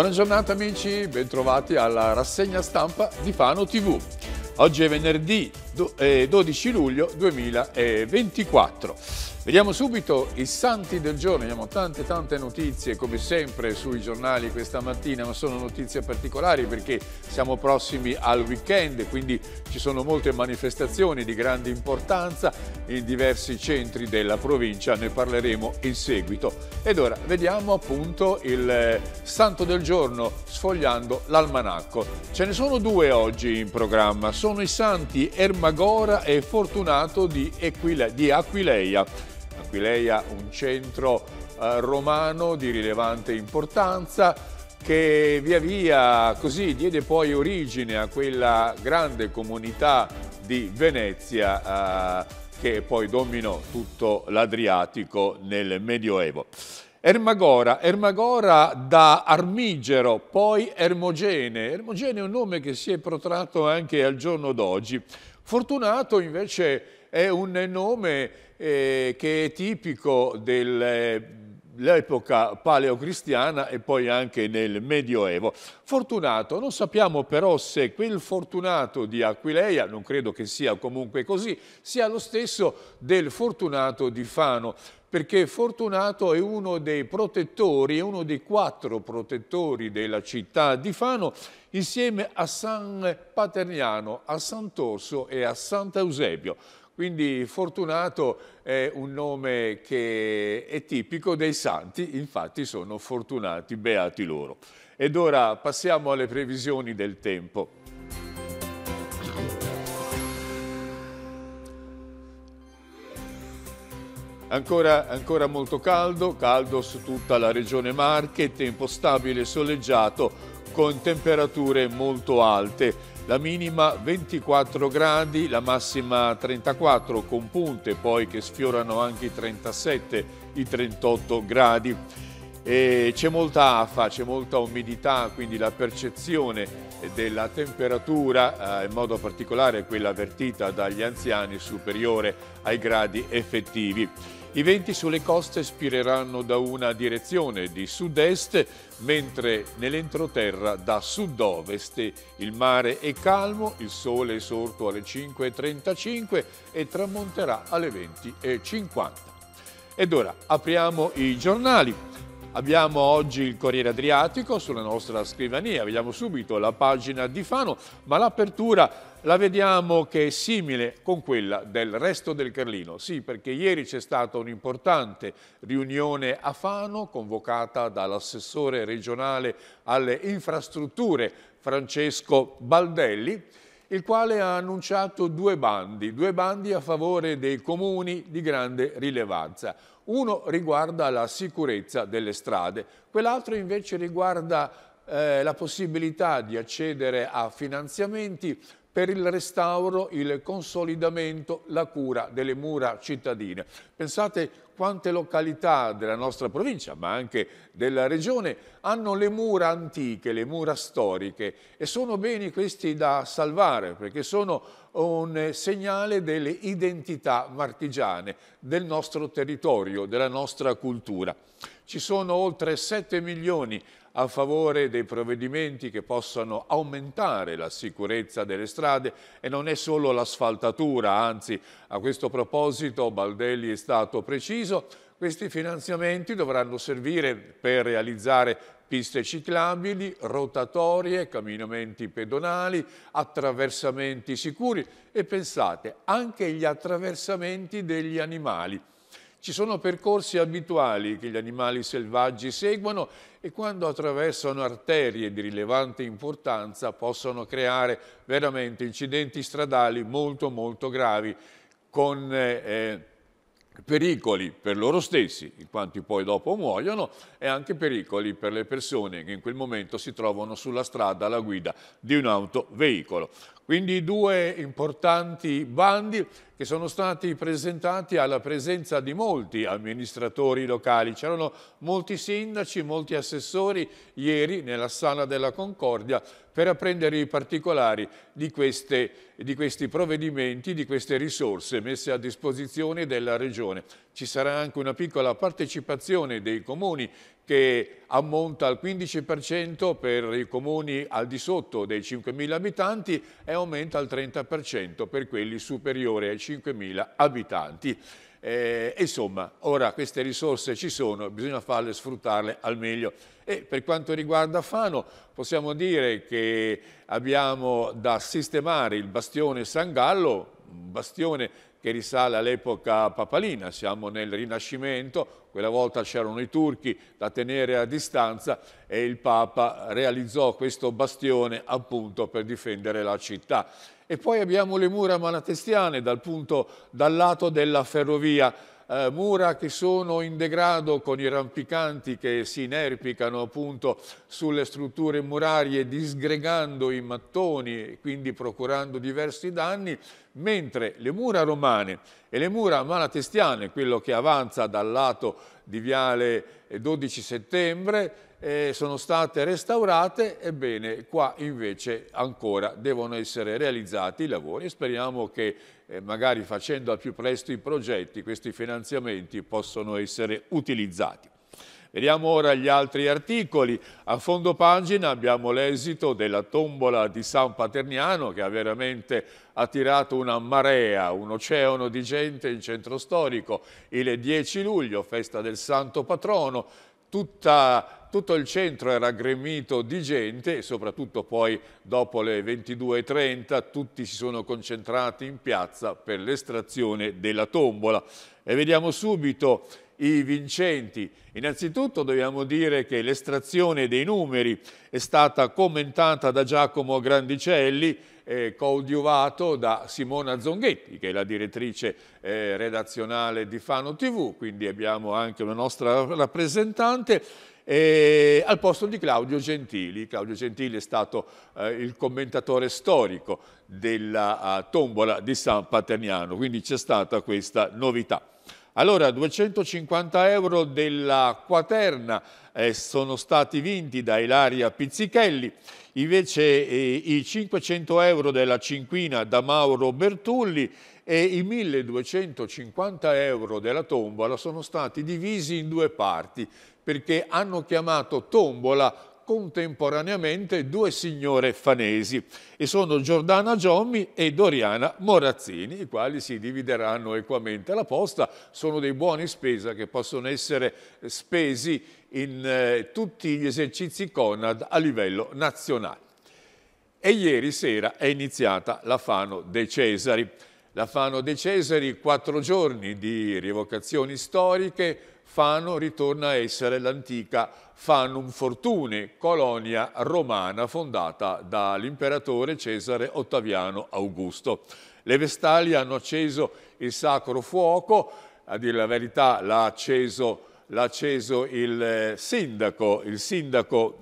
Buona giornata amici, bentrovati alla rassegna stampa di Fano TV. Oggi è venerdì 12 eh, luglio 2024. Vediamo subito i santi del giorno, abbiamo tante tante notizie come sempre sui giornali questa mattina, ma sono notizie particolari perché siamo prossimi al weekend, quindi ci sono molte manifestazioni di grande importanza in diversi centri della provincia, ne parleremo in seguito. Ed ora vediamo appunto il eh, santo del giorno sfogliando l'almanacco. Ce ne sono due oggi in programma, sono i santi Ermagora e Fortunato di, Equile, di Aquileia. Aquileia un centro eh, romano di rilevante importanza che via via così diede poi origine a quella grande comunità di Venezia eh, che poi dominò tutto l'Adriatico nel Medioevo. Ermagora, Ermagora da Armigero, poi Ermogene. Ermogene è un nome che si è protratto anche al giorno d'oggi. Fortunato invece è un nome eh, che è tipico dell'epoca eh, paleocristiana e poi anche nel Medioevo. Fortunato, non sappiamo però se quel Fortunato di Aquileia, non credo che sia comunque così, sia lo stesso del Fortunato di Fano perché Fortunato è uno dei protettori, è uno dei quattro protettori della città di Fano, insieme a San Paterniano, a Sant'Orso e a Sant'Eusebio. Quindi Fortunato è un nome che è tipico dei santi, infatti sono fortunati, beati loro. Ed ora passiamo alle previsioni del tempo. Ancora, ancora, molto caldo, caldo su tutta la regione Marche, tempo stabile e soleggiato con temperature molto alte. La minima 24 gradi, la massima 34 con punte poi che sfiorano anche i 37, i 38 gradi. C'è molta afa, c'è molta umidità, quindi la percezione della temperatura, eh, in modo particolare quella avvertita dagli anziani, superiore ai gradi effettivi. I venti sulle coste spireranno da una direzione di sud-est, mentre nell'entroterra da sud-ovest. Il mare è calmo, il sole è sorto alle 5.35 e tramonterà alle 20.50. Ed ora apriamo i giornali. Abbiamo oggi il Corriere Adriatico sulla nostra scrivania, vediamo subito la pagina di Fano, ma l'apertura la vediamo che è simile con quella del resto del Carlino. Sì, perché ieri c'è stata un'importante riunione a Fano convocata dall'assessore regionale alle infrastrutture Francesco Baldelli il quale ha annunciato due bandi, due bandi a favore dei comuni di grande rilevanza. Uno riguarda la sicurezza delle strade, quell'altro invece riguarda eh, la possibilità di accedere a finanziamenti per il restauro, il consolidamento, la cura delle mura cittadine. Pensate quante località della nostra provincia, ma anche della regione, hanno le mura antiche, le mura storiche e sono beni questi da salvare perché sono un segnale delle identità martigiane, del nostro territorio, della nostra cultura. Ci sono oltre 7 milioni a favore dei provvedimenti che possano aumentare la sicurezza delle strade e non è solo l'asfaltatura, anzi a questo proposito Baldelli è stato preciso, questi finanziamenti dovranno servire per realizzare piste ciclabili, rotatorie, camminamenti pedonali, attraversamenti sicuri e pensate anche gli attraversamenti degli animali. Ci sono percorsi abituali che gli animali selvaggi seguono e quando attraversano arterie di rilevante importanza possono creare veramente incidenti stradali molto molto gravi con eh, eh pericoli per loro stessi, in quanto poi dopo muoiono, e anche pericoli per le persone che in quel momento si trovano sulla strada alla guida di un autoveicolo. Quindi due importanti bandi che sono stati presentati alla presenza di molti amministratori locali. C'erano molti sindaci, molti assessori ieri nella sala della Concordia per apprendere i particolari di, queste, di questi provvedimenti, di queste risorse messe a disposizione della Regione ci sarà anche una piccola partecipazione dei comuni che ammonta al 15% per i comuni al di sotto dei 5.000 abitanti e aumenta al 30% per quelli superiori ai 5.000 abitanti. Eh, insomma, ora queste risorse ci sono, bisogna farle sfruttarle al meglio. E per quanto riguarda Fano, possiamo dire che abbiamo da sistemare il bastione San Gallo, un bastione che risale all'epoca papalina, siamo nel Rinascimento, quella volta c'erano i turchi da tenere a distanza e il Papa realizzò questo bastione appunto per difendere la città. E poi abbiamo le mura malatestiane dal, punto, dal lato della ferrovia eh, mura che sono in degrado con i rampicanti che si inerpicano appunto sulle strutture murarie disgregando i mattoni e quindi procurando diversi danni, mentre le mura romane e le mura malatestiane, quello che avanza dal lato di Viale 12 settembre, eh, sono state restaurate, ebbene qua invece ancora devono essere realizzati i lavori e speriamo che eh, magari facendo al più presto i progetti questi finanziamenti possano essere utilizzati. Vediamo ora gli altri articoli. A fondo pagina abbiamo l'esito della tombola di San Paterniano che ha veramente attirato una marea, un oceano di gente in centro storico. Il 10 luglio, festa del Santo Patrono, tutta tutto il centro era gremito di gente soprattutto poi dopo le 22.30 tutti si sono concentrati in piazza per l'estrazione della tombola. E vediamo subito i vincenti. Innanzitutto dobbiamo dire che l'estrazione dei numeri è stata commentata da Giacomo Grandicelli eh, coadiuvato da Simona Zonghetti, che è la direttrice eh, redazionale di Fano TV, quindi abbiamo anche una nostra rappresentante e al posto di Claudio Gentili. Claudio Gentili è stato eh, il commentatore storico della uh, tombola di San Paterniano, quindi c'è stata questa novità. Allora, 250 euro della quaterna eh, sono stati vinti da Ilaria Pizzichelli, invece eh, i 500 euro della cinquina da Mauro Bertulli e i 1250 euro della tombola sono stati divisi in due parti, perché hanno chiamato tombola contemporaneamente due signore fanesi e sono Giordana Giommi e Doriana Morazzini, i quali si divideranno equamente la posta. Sono dei buoni spesa che possono essere spesi in eh, tutti gli esercizi Conad a livello nazionale. E ieri sera è iniziata la Fano De Cesari. La Fano De Cesari, quattro giorni di rievocazioni storiche, Fano ritorna a essere l'antica Fanum Fortune, colonia romana fondata dall'imperatore Cesare Ottaviano Augusto. Le Vestali hanno acceso il sacro fuoco, a dire la verità l'ha acceso l'ha acceso il eh, sindaco, il sindaco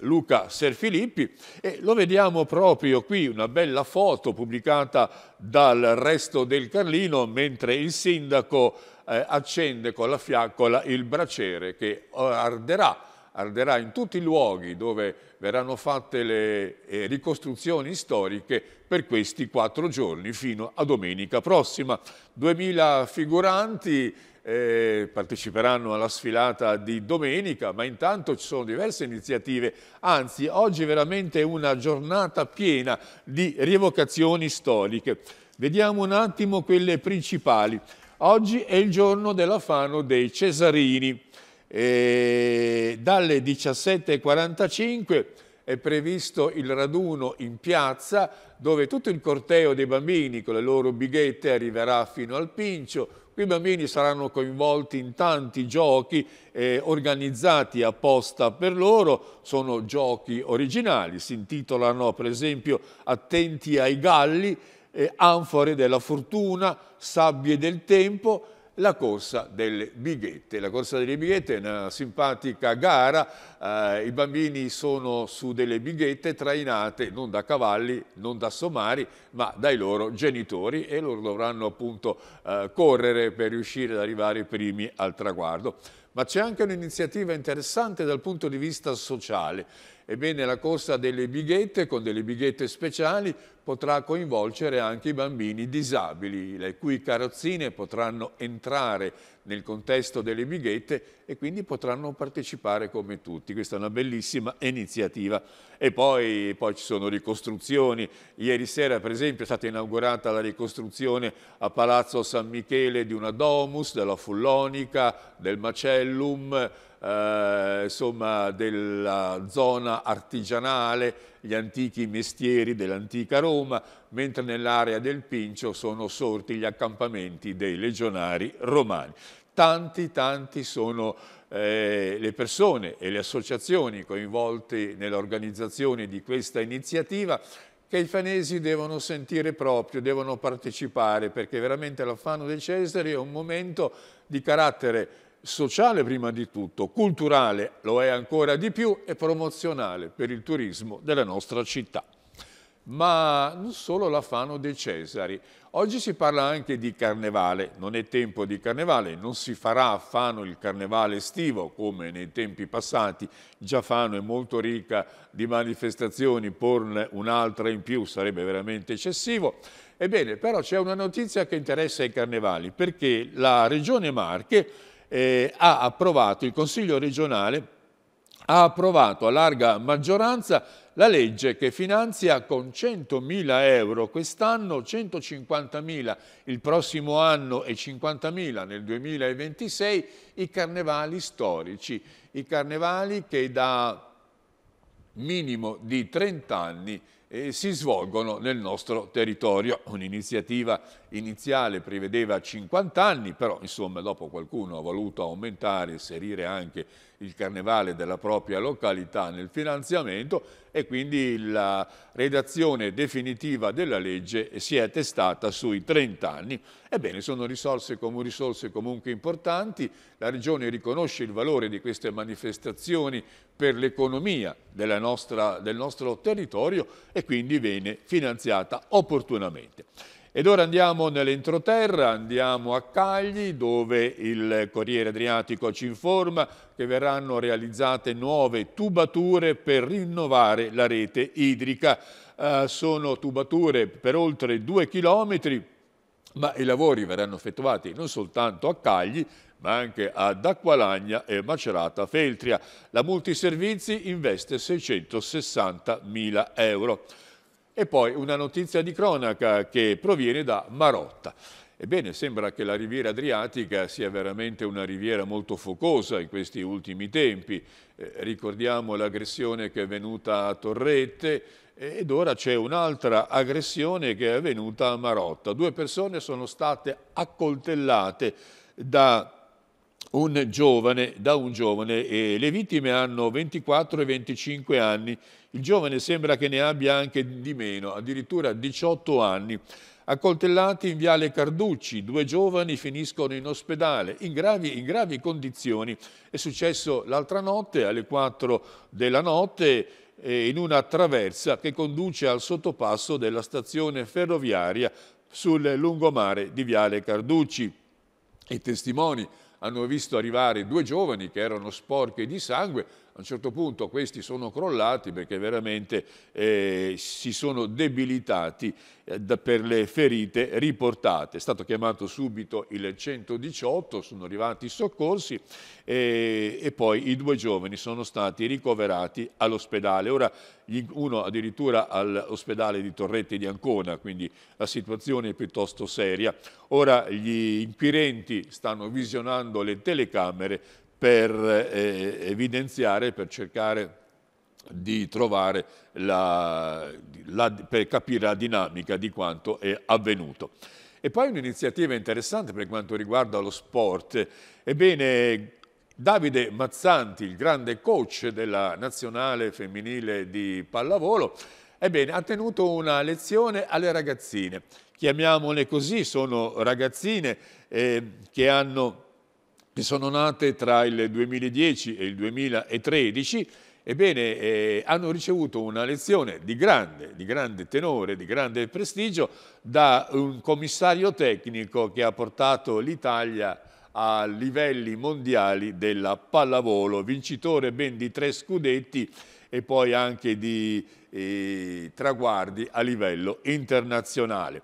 Luca Serfilippi e lo vediamo proprio qui, una bella foto pubblicata dal resto del Carlino, mentre il sindaco eh, accende con la fiaccola il braciere che eh, arderà arderà in tutti i luoghi dove verranno fatte le eh, ricostruzioni storiche per questi quattro giorni fino a domenica prossima. 2000 figuranti eh, parteciperanno alla sfilata di domenica, ma intanto ci sono diverse iniziative, anzi oggi è veramente una giornata piena di rievocazioni storiche. Vediamo un attimo quelle principali. Oggi è il giorno dell'afano dei Cesarini. E dalle 17.45 è previsto il raduno in piazza dove tutto il corteo dei bambini con le loro bighette arriverà fino al Pincio. Qui i bambini saranno coinvolti in tanti giochi eh, organizzati apposta per loro, sono giochi originali, si intitolano per esempio Attenti ai galli eh, anfore della fortuna, sabbie del tempo, la corsa delle bighette. La corsa delle bighette è una simpatica gara, eh, i bambini sono su delle bighette trainate non da cavalli, non da somari, ma dai loro genitori e loro dovranno appunto eh, correre per riuscire ad arrivare primi al traguardo. Ma c'è anche un'iniziativa interessante dal punto di vista sociale Ebbene la corsa delle bighette con delle bighette speciali potrà coinvolgere anche i bambini disabili, le cui carrozzine potranno entrare nel contesto delle bighette e quindi potranno partecipare come tutti. Questa è una bellissima iniziativa. E poi, poi ci sono ricostruzioni. Ieri sera, per esempio, è stata inaugurata la ricostruzione a Palazzo San Michele di una domus, della Fullonica, del Macellum, eh, insomma, della zona artigianale, gli antichi mestieri dell'antica Roma, mentre nell'area del Pincio sono sorti gli accampamenti dei legionari romani. Tanti, tanti sono eh, le persone e le associazioni coinvolte nell'organizzazione di questa iniziativa che i fanesi devono sentire proprio, devono partecipare, perché veramente l'affanno dei Cesari è un momento di carattere sociale prima di tutto, culturale lo è ancora di più e promozionale per il turismo della nostra città. Ma non solo la Fano dei Cesari. Oggi si parla anche di carnevale, non è tempo di carnevale, non si farà a Fano il carnevale estivo come nei tempi passati, già Fano è molto ricca di manifestazioni, porne un'altra in più sarebbe veramente eccessivo. Ebbene, però c'è una notizia che interessa i carnevali, perché la Regione Marche eh, ha approvato, il Consiglio regionale ha approvato a larga maggioranza la legge che finanzia con 100.000 euro quest'anno, 150.000 il prossimo anno e 50.000 nel 2026 i carnevali storici, i carnevali che da minimo di 30 anni e si svolgono nel nostro territorio. Un'iniziativa iniziale prevedeva 50 anni, però insomma dopo qualcuno ha voluto aumentare, e inserire anche il carnevale della propria località nel finanziamento e quindi la redazione definitiva della legge si è attestata sui 30 anni. Ebbene, sono risorse, com risorse comunque importanti, la Regione riconosce il valore di queste manifestazioni per l'economia del nostro territorio e quindi viene finanziata opportunamente. Ed ora andiamo nell'entroterra, andiamo a Cagli dove il Corriere Adriatico ci informa che verranno realizzate nuove tubature per rinnovare la rete idrica. Eh, sono tubature per oltre due chilometri, ma i lavori verranno effettuati non soltanto a Cagli, ma anche ad Acqualagna e Macerata Feltria. La multiservizi investe 660 mila euro. E poi una notizia di cronaca che proviene da Marotta. Ebbene, sembra che la riviera adriatica sia veramente una riviera molto focosa in questi ultimi tempi. Eh, ricordiamo l'aggressione che è venuta a Torrette eh, ed ora c'è un'altra aggressione che è avvenuta a Marotta. Due persone sono state accoltellate da un giovane, da un giovane e le vittime hanno 24 e 25 anni, il giovane sembra che ne abbia anche di meno, addirittura 18 anni. Accoltellati in Viale Carducci, due giovani finiscono in ospedale in gravi, in gravi condizioni. È successo l'altra notte alle 4 della notte in una traversa che conduce al sottopasso della stazione ferroviaria sul lungomare di Viale Carducci. I testimoni hanno visto arrivare due giovani che erano sporchi di sangue, a un certo punto questi sono crollati perché veramente eh, si sono debilitati eh, per le ferite riportate. È stato chiamato subito il 118, sono arrivati i soccorsi eh, e poi i due giovani sono stati ricoverati all'ospedale. Ora uno addirittura all'ospedale di Torrette di Ancona, quindi la situazione è piuttosto seria. Ora gli inquirenti stanno visionando le telecamere per eh, evidenziare, per cercare di trovare la, la, per capire la dinamica di quanto è avvenuto. E poi un'iniziativa interessante per quanto riguarda lo sport. Ebbene, Davide Mazzanti, il grande coach della nazionale femminile di pallavolo, ebbene, ha tenuto una lezione alle ragazzine. Chiamiamole così, sono ragazzine eh, che hanno che sono nate tra il 2010 e il 2013, ebbene eh, hanno ricevuto una lezione di grande, di grande tenore, di grande prestigio da un commissario tecnico che ha portato l'Italia a livelli mondiali della pallavolo, vincitore ben di tre scudetti e poi anche di eh, traguardi a livello internazionale.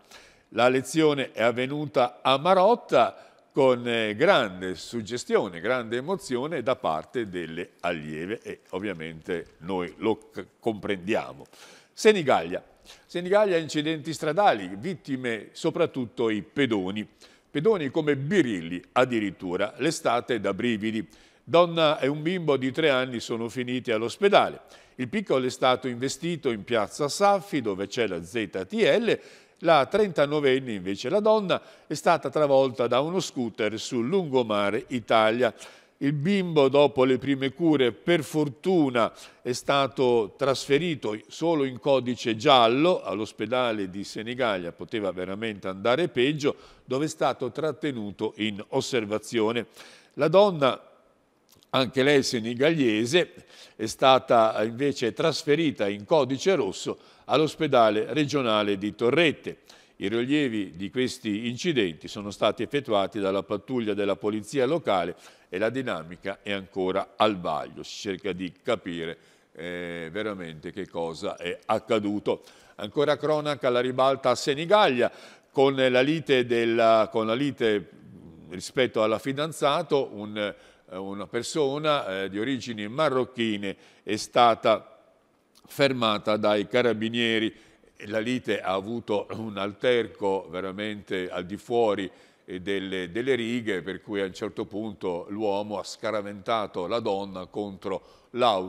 La lezione è avvenuta a Marotta, con eh, grande suggestione, grande emozione da parte delle allieve e ovviamente noi lo comprendiamo. Senigallia. Senigallia incidenti stradali, vittime soprattutto i pedoni. Pedoni come birilli addirittura, l'estate da brividi. Donna e un bimbo di tre anni sono finiti all'ospedale. Il piccolo è stato investito in piazza Saffi dove c'è la ZTL la 39enne invece, la donna, è stata travolta da uno scooter sul lungomare Italia. Il bimbo, dopo le prime cure, per fortuna è stato trasferito solo in codice giallo all'ospedale di Senigallia, poteva veramente andare peggio, dove è stato trattenuto in osservazione. La donna, anche lei senigallese, è stata invece trasferita in codice rosso all'ospedale regionale di Torrette. I rilievi di questi incidenti sono stati effettuati dalla pattuglia della polizia locale e la dinamica è ancora al vaglio. Si cerca di capire eh, veramente che cosa è accaduto. Ancora cronaca alla ribalta a Senigallia con la lite, della, con la lite rispetto alla fidanzato un, eh, una persona eh, di origini marocchine è stata fermata dai carabinieri. La lite ha avuto un alterco veramente al di fuori eh, delle, delle righe, per cui a un certo punto l'uomo ha scaraventato la donna contro,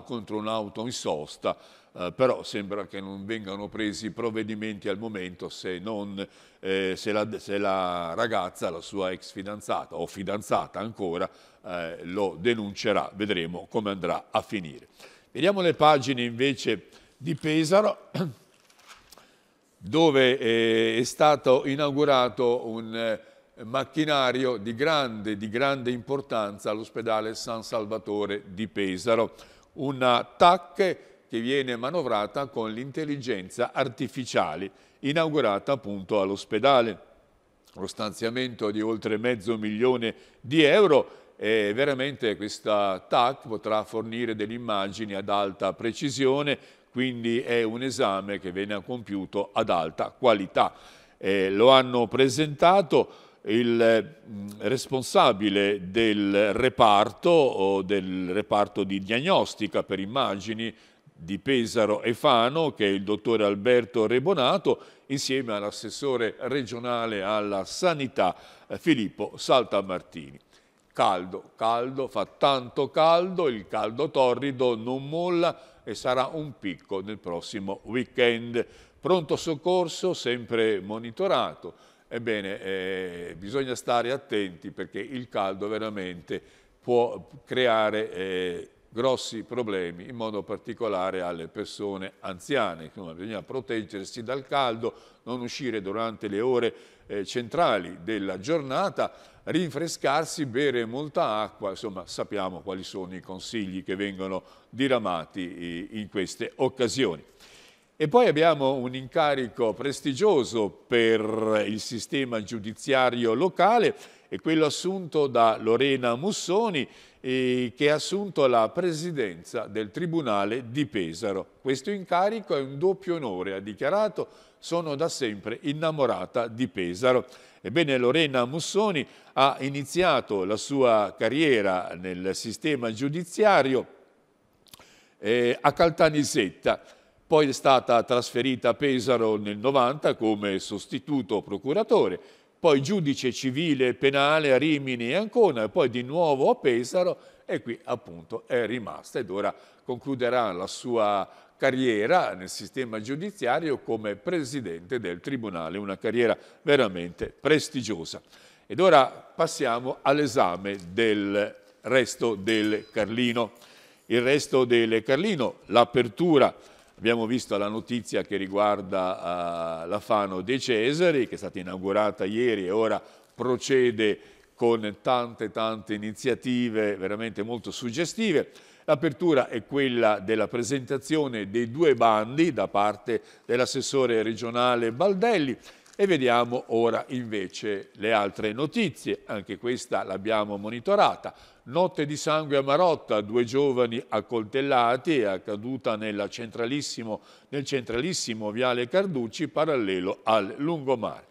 contro un'auto in sosta, eh, però sembra che non vengano presi provvedimenti al momento se, non, eh, se, la, se la, ragazza, la sua ex fidanzata o fidanzata ancora, eh, lo denuncerà. Vedremo come andrà a finire. Vediamo le pagine invece di Pesaro, dove eh, è stato inaugurato un eh, macchinario di grande, di grande importanza all'ospedale San Salvatore di Pesaro. Una TAC che viene manovrata con l'intelligenza artificiale, inaugurata appunto all'ospedale. Lo stanziamento di oltre mezzo milione di euro e veramente questa TAC potrà fornire delle immagini ad alta precisione, quindi è un esame che viene compiuto ad alta qualità. Eh, lo hanno presentato il mm, responsabile del reparto, del reparto di diagnostica per immagini di Pesaro e Fano, che è il dottore Alberto Rebonato, insieme all'assessore regionale alla sanità eh, Filippo Saltamartini caldo, caldo, fa tanto caldo, il caldo torrido non molla e sarà un picco nel prossimo weekend. Pronto soccorso sempre monitorato, ebbene eh, bisogna stare attenti perché il caldo veramente può creare eh, grossi problemi, in modo particolare alle persone anziane. Insomma, bisogna proteggersi dal caldo, non uscire durante le ore eh, centrali della giornata, rinfrescarsi, bere molta acqua, insomma sappiamo quali sono i consigli che vengono diramati in queste occasioni. E poi abbiamo un incarico prestigioso per il sistema giudiziario locale, è quello assunto da Lorena Mussoni, che ha assunto la presidenza del Tribunale di Pesaro. Questo incarico è un doppio onore, ha dichiarato sono da sempre innamorata di Pesaro. Ebbene, Lorena Mussoni ha iniziato la sua carriera nel sistema giudiziario eh, a Caltanissetta, poi è stata trasferita a Pesaro nel 90 come sostituto procuratore, poi giudice civile e penale a Rimini e Ancona, e poi di nuovo a Pesaro e qui appunto è rimasta ed ora concluderà la sua carriera nel sistema giudiziario come presidente del Tribunale, una carriera veramente prestigiosa. Ed ora passiamo all'esame del resto del Carlino. Il resto del Carlino, l'apertura Abbiamo visto la notizia che riguarda uh, la Fano dei Cesari, che è stata inaugurata ieri e ora procede con tante tante iniziative veramente molto suggestive. L'apertura è quella della presentazione dei due bandi da parte dell'assessore regionale Baldelli e vediamo ora invece le altre notizie, anche questa l'abbiamo monitorata. Notte di sangue a Marotta, due giovani accoltellati, è accaduta centralissimo, nel centralissimo viale Carducci parallelo al lungomare.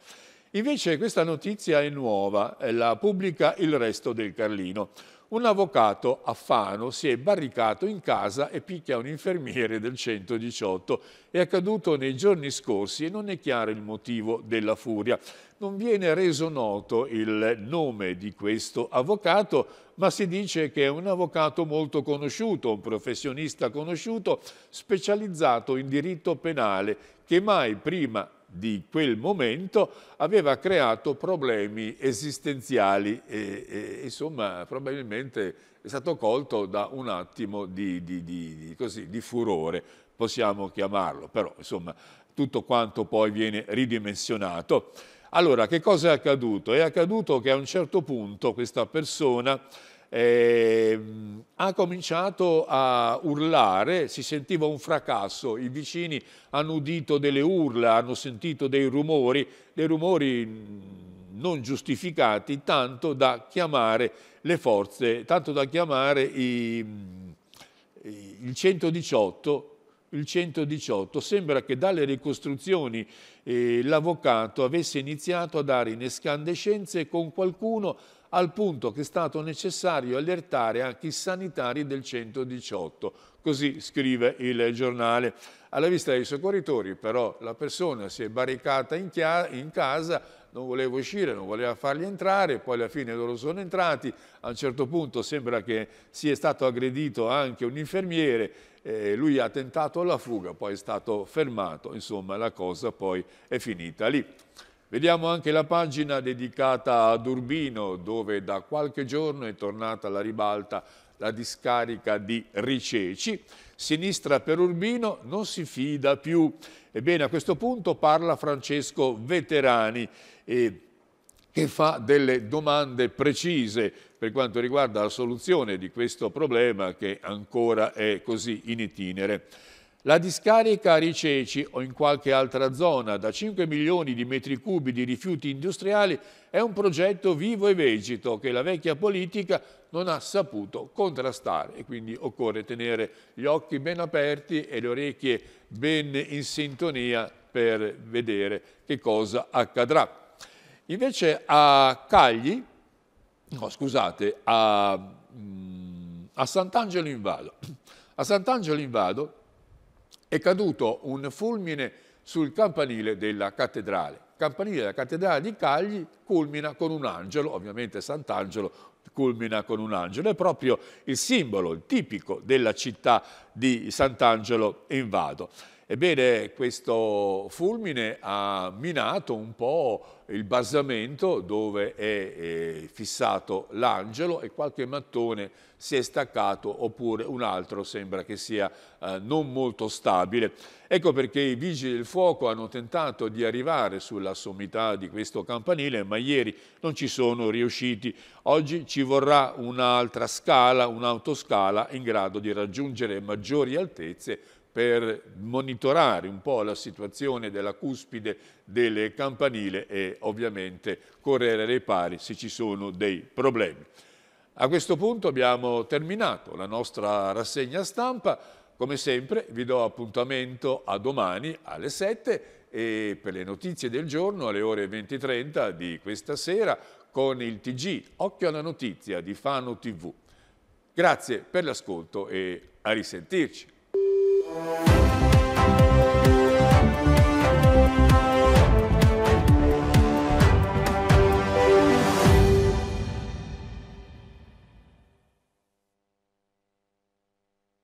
Invece questa notizia è nuova, la pubblica il resto del Carlino un avvocato a Fano si è barricato in casa e picchia un infermiere del 118. È accaduto nei giorni scorsi e non è chiaro il motivo della furia. Non viene reso noto il nome di questo avvocato, ma si dice che è un avvocato molto conosciuto, un professionista conosciuto, specializzato in diritto penale, che mai prima di quel momento aveva creato problemi esistenziali e, e insomma probabilmente è stato colto da un attimo di, di, di, così, di, furore, possiamo chiamarlo, però insomma tutto quanto poi viene ridimensionato. Allora, che cosa è accaduto? È accaduto che a un certo punto questa persona eh, ha cominciato a urlare, si sentiva un fracasso, i vicini hanno udito delle urla, hanno sentito dei rumori, dei rumori mm, non giustificati, tanto da chiamare le forze, tanto da chiamare i, mm, il 118 il 118. Sembra che dalle ricostruzioni eh, l'avvocato avesse iniziato a dare in escandescenze con qualcuno al punto che è stato necessario allertare anche i sanitari del 118. Così scrive il giornale. Alla vista dei soccorritori però la persona si è barricata in, in casa, non voleva uscire, non voleva farli entrare, poi alla fine loro sono entrati, a un certo punto sembra che sia stato aggredito anche un infermiere, eh, lui ha tentato la fuga, poi è stato fermato, insomma la cosa poi è finita lì. Vediamo anche la pagina dedicata ad Urbino, dove da qualche giorno è tornata alla ribalta la discarica di Riceci. Sinistra per Urbino non si fida più. Ebbene, a questo punto parla Francesco Veterani, eh, che fa delle domande precise per quanto riguarda la soluzione di questo problema che ancora è così in itinere. La discarica a Riceci o in qualche altra zona da 5 milioni di metri cubi di rifiuti industriali è un progetto vivo e vegeto che la vecchia politica non ha saputo contrastare e quindi occorre tenere gli occhi ben aperti e le orecchie ben in sintonia per vedere che cosa accadrà. Invece a Cagli, no scusate, a, mm, a Sant'Angelo in Vado, a Sant'Angelo in Vado è caduto un fulmine sul campanile della cattedrale. Il campanile della cattedrale di Cagli culmina con un angelo, ovviamente Sant'Angelo culmina con un angelo, è proprio il simbolo, il tipico della città di Sant'Angelo in Vado. Ebbene, questo fulmine ha minato un po' il basamento dove è, è eh, fissato l'angelo e qualche mattone si è staccato oppure un altro sembra che sia eh, non molto stabile. Ecco perché i vigili del fuoco hanno tentato di arrivare sulla sommità di questo campanile, ma ieri non ci sono riusciti. Oggi ci vorrà un'altra scala, un'autoscala in grado di raggiungere maggiori altezze per monitorare un po' la situazione della cuspide delle campanile e ovviamente correre ai pari se ci sono dei problemi. A questo punto abbiamo terminato la nostra rassegna stampa. Come sempre vi do appuntamento a domani alle 7 e per le notizie del giorno alle ore 20.30 di questa sera con il TG Occhio alla notizia di Fano TV. Grazie per l'ascolto e a risentirci.